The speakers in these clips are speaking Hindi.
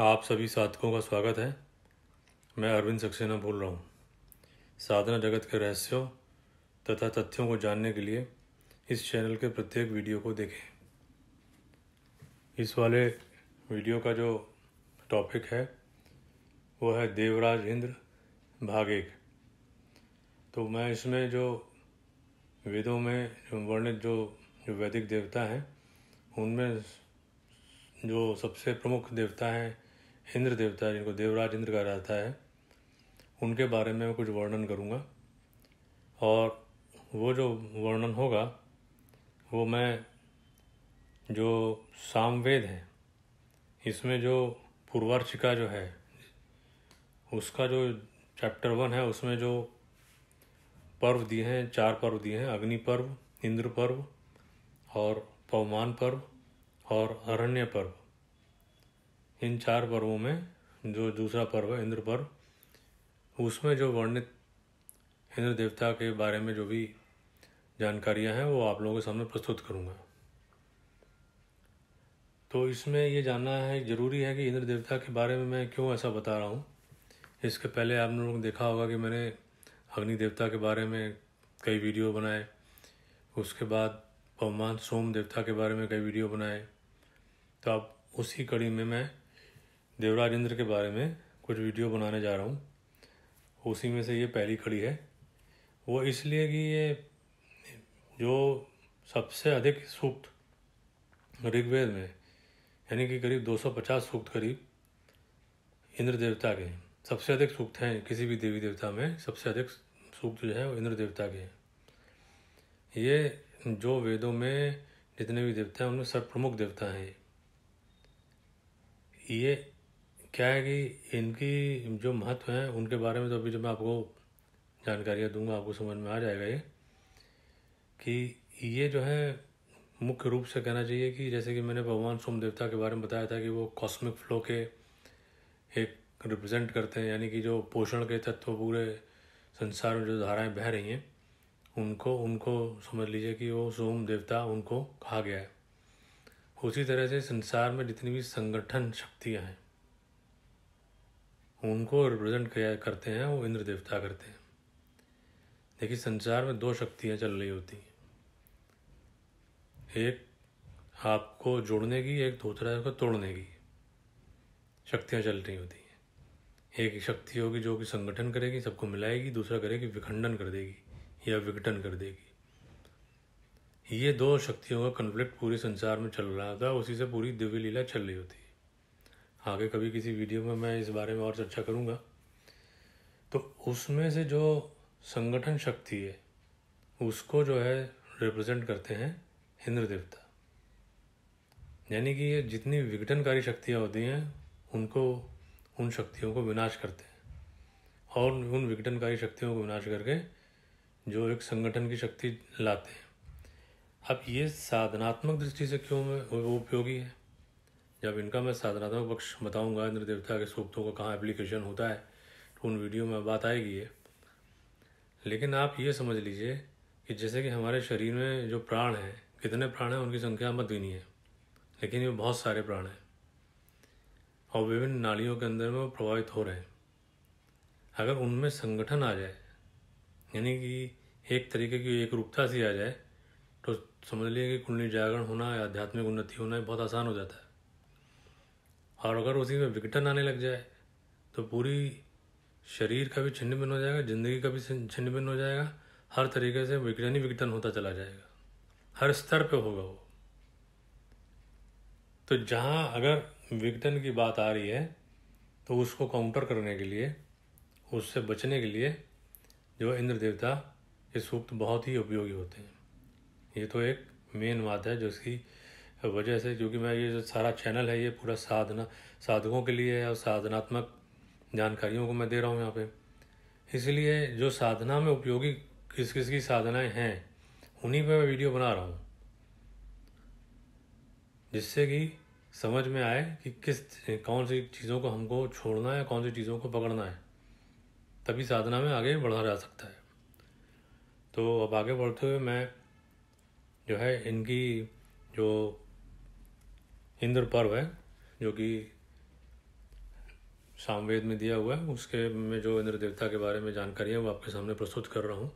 आप सभी साधकों का स्वागत है मैं अरविंद सक्सेना बोल रहा हूँ साधना जगत के रहस्यों तथा तथ्यों को जानने के लिए इस चैनल के प्रत्येक वीडियो को देखें इस वाले वीडियो का जो टॉपिक है वो है देवराज इंद्र भाग एक तो मैं इसमें जो वेदों में वर्णित जो जो वैदिक देवता हैं उनमें जो सबसे प्रमुख देवता हैं इंद्र देवता जिनको देवराज इंद्र कहा जाता है उनके बारे में मैं कुछ वर्णन करूँगा और वो जो वर्णन होगा वो मैं जो सामवेद है इसमें जो पूर्वार्चिका जो है उसका जो चैप्टर वन है उसमें जो पर्व दिए हैं चार पर्व दिए हैं अग्नि पर्व इंद्र पर्व और पवमान पर्व और अरण्य पर्व इन चार पर्वों में जो दूसरा पर्व है इंद्र पर्व उसमें जो वर्णित इंद्र देवता के बारे में जो भी जानकारियां हैं वो आप लोगों के सामने प्रस्तुत करूंगा तो इसमें ये जानना है ज़रूरी है कि इंद्र देवता के बारे में मैं क्यों ऐसा बता रहा हूँ इसके पहले आपने लोग देखा होगा कि मैंने अग्नि देवता के बारे में कई वीडियो बनाए उसके बाद पवमान सोम देवता के बारे में कई वीडियो बनाए तो आप उसी कड़ी में मैं देवराज इंद्र के बारे में कुछ वीडियो बनाने जा रहा हूँ उसी में से ये पहली खड़ी है वो इसलिए कि ये जो सबसे अधिक सूक्त ऋग्वेद में यानी कि करीब 250 सूक्त करीब इंद्र देवता के सबसे अधिक सूक्त हैं किसी भी देवी देवता में सबसे अधिक सूक्त जो है वो इंद्र देवता के हैं ये जो वेदों में जितने भी देवता हैं उनमें सर्व प्रमुख देवता हैं ये क्या है कि इनकी जो महत्व हैं उनके बारे में तो अभी जो तो मैं आपको जानकारियाँ दूंगा आपको समझ में आ जाएगा ये कि ये जो है मुख्य रूप से कहना चाहिए कि जैसे कि मैंने भगवान सोम देवता के बारे में बताया था कि वो कॉस्मिक फ्लो के एक रिप्रेजेंट करते हैं यानी कि जो पोषण के तत्व पूरे संसार में जो धाराएं बह रही हैं उनको उनको समझ लीजिए कि वो सोम देवता उनको कहा गया है उसी तरह से संसार में जितनी भी संगठन शक्तियाँ हैं उनको रिप्रेजेंट करते हैं वो इंद्र देवता करते हैं देखिए संसार में दो शक्तियाँ चल रही होती हैं एक आपको जोड़ने की एक दूसरा को तोड़ने की शक्तियाँ चल रही होती हैं एक शक्ति होगी जो कि संगठन करेगी सबको मिलाएगी दूसरा करेगी विखंडन कर देगी या विघटन कर देगी ये दो शक्तियों का कन्फ्लिक्ट पूरे संसार में चल रहा था उसी से पूरी दिव्य लीला चल रही होती है आगे कभी किसी वीडियो में मैं इस बारे में और चर्चा करूँगा तो उसमें से जो संगठन शक्ति है उसको जो है रिप्रेजेंट करते हैं इंद्र देवता यानी कि ये जितनी विघटनकारी शक्तियाँ होती हैं उनको उन शक्तियों को विनाश करते हैं और उन विघटनकारी शक्तियों को विनाश करके जो एक संगठन की शक्ति लाते हैं अब ये साधनात्मक दृष्टि से क्यों उपयोगी है जब इनका मैं साधनात्मक पक्ष बताऊंगा इंद्र देवता के सूक्तों का कहाँ एप्लीकेशन होता है तो उन वीडियो में बात आएगी ये लेकिन आप ये समझ लीजिए कि जैसे कि हमारे शरीर में जो प्राण हैं कितने प्राण हैं उनकी संख्या मत गिनी है लेकिन ये बहुत सारे प्राण हैं और विभिन्न नालियों के अंदर में वो प्रभावित हो रहे हैं अगर उनमें संगठन आ जाए यानी कि एक तरीके की एक रूपता सी आ जाए तो समझ लीजिए कि कुंडली जागरण होना या आध्यात्मिक उन्नति होना बहुत आसान हो जाता है और अगर उसी में विघटन आने लग जाए तो पूरी शरीर का भी छिन्न भिन्न हो जाएगा ज़िंदगी का भी छिन्न भिन्न हो जाएगा हर तरीके से विघटन ही विघटन होता चला जाएगा हर स्तर पे होगा वो तो जहाँ अगर विघटन की बात आ रही है तो उसको काउंटर करने के लिए उससे बचने के लिए जो इंद्र देवता ये सूक्त बहुत ही उपयोगी होते हैं ये तो एक मेन बात है जो इसकी वजह से क्योंकि मैं ये जो सारा चैनल है ये पूरा साधना साधकों के लिए है और साधनात्मक जानकारियों को मैं दे रहा हूँ यहाँ पे इसलिए जो साधना में उपयोगी किस किस की साधनाएं हैं उन्हीं पे मैं वीडियो बना रहा हूँ जिससे कि समझ में आए कि किस कौन सी चीज़ों को हमको छोड़ना है कौन सी चीज़ों को पकड़ना है तभी साधना में आगे बढ़ा जा सकता है तो अब आगे बढ़ते हुए मैं जो है इनकी जो इंद्र पर्व है जो कि सामवेद में दिया हुआ है उसके में जो इंद्र देवता के बारे में जानकारी है वो आपके सामने प्रस्तुत कर रहा हूँ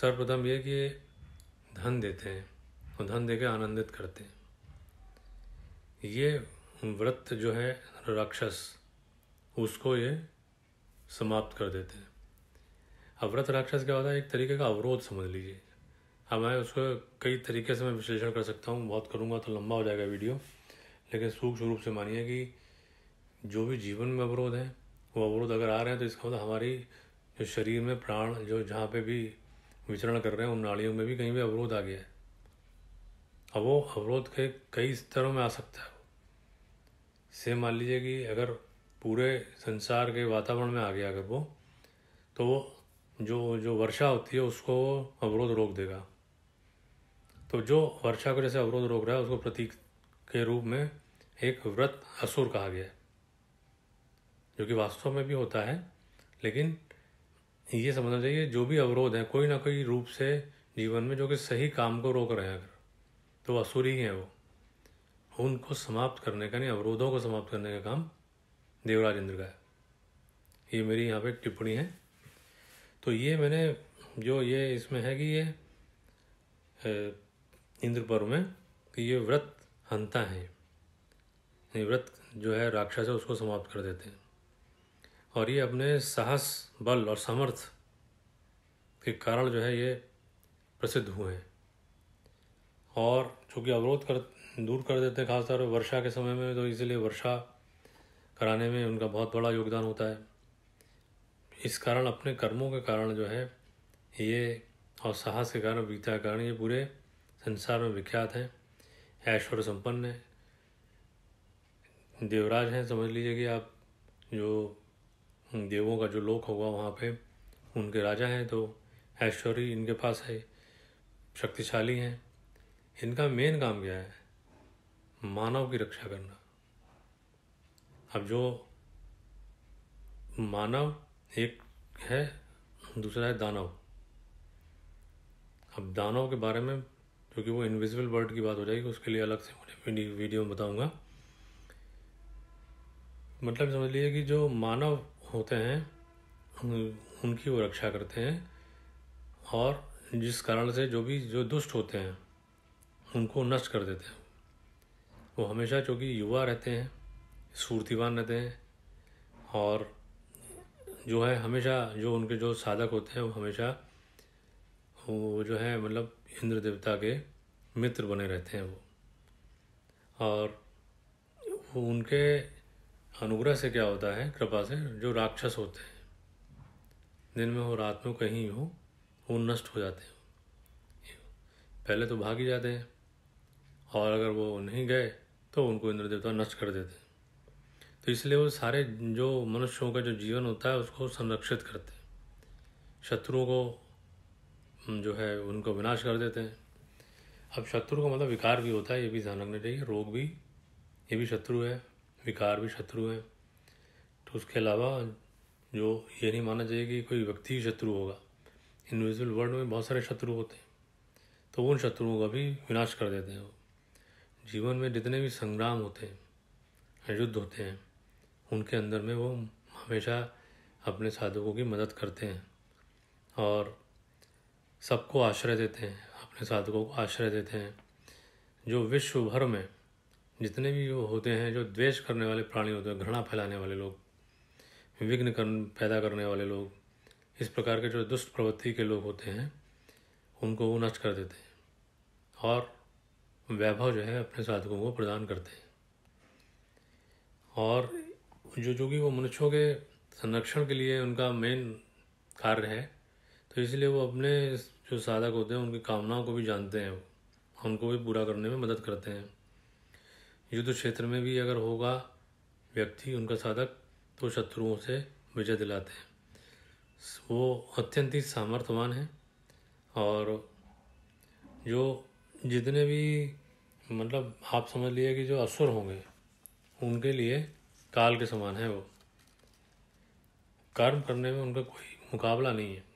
सर्वप्रथम ये कि धन देते हैं और धन दे के आनंदित करते हैं ये व्रत जो है राक्षस उसको ये समाप्त कर देते हैं अब व्रत राक्षस क्या होता है एक तरीके का अवरोध समझ लीजिए मैं उसको कई तरीके से मैं विश्लेषण कर सकता हूँ बहुत करूँगा तो लंबा हो जाएगा वीडियो लेकिन सूक्ष्म रूप से मानिए कि जो भी जीवन में अवरोध हैं वो अवरोध अगर आ रहे हैं तो इसका मतलब हमारी जो शरीर में प्राण जो जहाँ पे भी विचरण कर रहे हैं उन नाड़ियों में भी कहीं भी अवरोध आ गया है अब वो अवरोध के कई स्तरों में आ सकता है से मान लीजिए कि अगर पूरे संसार के वातावरण में आ गया अगर वो तो वो जो जो वर्षा होती है उसको अवरोध रोक देगा तो जो वर्षा को जैसे अवरोध रोक रहा है उसको प्रतीक के रूप में एक व्रत असुर कहा गया है जो कि वास्तव में भी होता है लेकिन ये समझना चाहिए जो भी अवरोध है कोई ना कोई रूप से जीवन में जो कि सही काम को रोक रहे हैं अगर तो असुर ही हैं वो उनको समाप्त करने का नहीं अवरोधों को समाप्त करने का काम देवराज इंद्र का है ये मेरी यहाँ पे टिप्पणी है तो ये मैंने जो ये इसमें है कि ये इंद्र पर्व में कि ये व्रत हंता है ये व्रत जो है राक्षस है उसको समाप्त कर देते हैं और ये अपने साहस बल और समर्थ के कारण जो है ये प्रसिद्ध हुए हैं और चूँकि अवरोध कर दूर कर देते हैं खासतौर पर वर्षा के समय में तो इसीलिए वर्षा कराने में उनका बहुत बड़ा योगदान होता है इस कारण अपने कर्मों के कारण जो है ये और साहस के कारण वीता के कारण ये पूरे संसार में विख्यात हैं ऐश्वर्य संपन्न है देवराज हैं समझ लीजिए कि आप जो देवों का जो लोक होगा वहाँ पे उनके राजा हैं तो ऐश्वर्य इनके पास है शक्तिशाली हैं इनका मेन काम क्या है मानव की रक्षा करना अब जो मानव एक है दूसरा है दानव अब दानव के बारे में क्योंकि वो इनविजिबल वर्ल्ड की बात हो जाएगी उसके लिए अलग से मुझे वीडियो में बताऊँगा मतलब समझ लीजिए कि जो मानव होते हैं उनकी वो रक्षा करते हैं और जिस कारण से जो भी जो दुष्ट होते हैं उनको नष्ट कर देते हैं वो हमेशा चूँकि युवा रहते हैं सूरतीवान रहते हैं और जो है हमेशा जो उनके जो साधक होते हैं वो हमेशा वो जो है मतलब इंद्र देवता के मित्र बने रहते हैं वो और वो उनके अनुग्रह से क्या होता है कृपा से जो राक्षस होते हैं दिन में हो रात में कहीं हो वो नष्ट हो जाते हैं पहले तो भाग ही जाते हैं और अगर वो नहीं गए तो उनको इंद्र देवता नष्ट कर देते हैं तो इसलिए वो सारे जो मनुष्यों का जो जीवन होता है उसको संरक्षित करते हैं शत्रुओं को जो है उनको विनाश कर देते हैं अब शत्रु का मतलब विकार भी होता है ये भी ध्यान रखना चाहिए रोग भी ये भी शत्रु है विकार भी शत्रु है तो उसके अलावा जो ये नहीं माना चाहिए कि कोई व्यक्ति ही शत्रु होगा इनविजिबल वर्ल्ड में बहुत सारे शत्रु होते हैं तो उन शत्रुओं का भी विनाश कर देते हैं वो जीवन में जितने भी संग्राम होते हैं युद्ध होते हैं उनके अंदर में वो हमेशा अपने साधकों की मदद करते हैं और सबको आश्रय देते हैं अपने साधकों को आश्रय देते हैं जो विश्व भर में जितने भी वो होते हैं जो द्वेष करने वाले प्राणी होते हैं घृणा फैलाने वाले लोग विघ्न कर पैदा करने वाले लोग इस प्रकार के जो दुष्ट प्रवृत्ति के लोग होते हैं उनको वो नष्ट कर देते हैं और वैभव जो है अपने साधकों को प्रदान करते हैं और जो जो कि वो मनुष्यों के संरक्षण के लिए उनका मेन कार्य है तो इसलिए वो अपने जो साधक होते हैं उनकी कामनाओं को भी जानते हैं उनको भी पूरा करने में मदद करते हैं युद्ध क्षेत्र में भी अगर होगा व्यक्ति उनका साधक तो शत्रुओं से विजय दिलाते हैं वो अत्यंत ही सामर्थ्यवान हैं और जो जितने भी मतलब आप समझ लिए कि जो असुर होंगे उनके लिए काल के समान है वो कर्म करने में उनका कोई मुकाबला नहीं है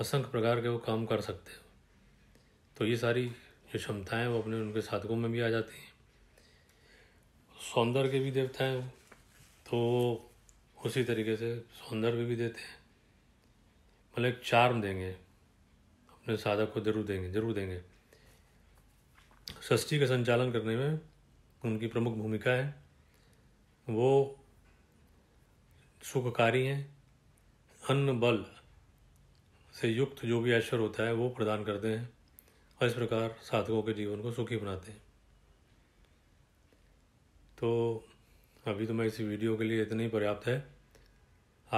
असंख्य प्रकार के वो काम कर सकते हो तो ये सारी जो क्षमताएँ वो अपने उनके साधकों में भी आ जाती हैं सौंदर्य के भी देवता हैं वो तो उसी तरीके से सौंदर्य भी देते हैं मतलब एक चार्म देंगे अपने साधक को जरूर देंगे जरूर देंगे षष्ठी का संचालन करने में उनकी प्रमुख भूमिका है वो सुखकारी हैं अन्न बल से युक्त जो भी ऐश्वर्य होता है वो प्रदान करते हैं और इस प्रकार साधकों के जीवन को सुखी बनाते हैं तो अभी तो मैं इसी वीडियो के लिए इतना ही पर्याप्त है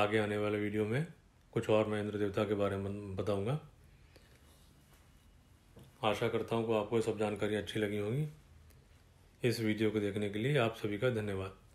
आगे आने वाले वीडियो में कुछ और मैं इंद्र देवता के बारे में बताऊंगा आशा करता हूं कि आपको ये सब जानकारी अच्छी लगी होगी इस वीडियो को देखने के लिए आप सभी का धन्यवाद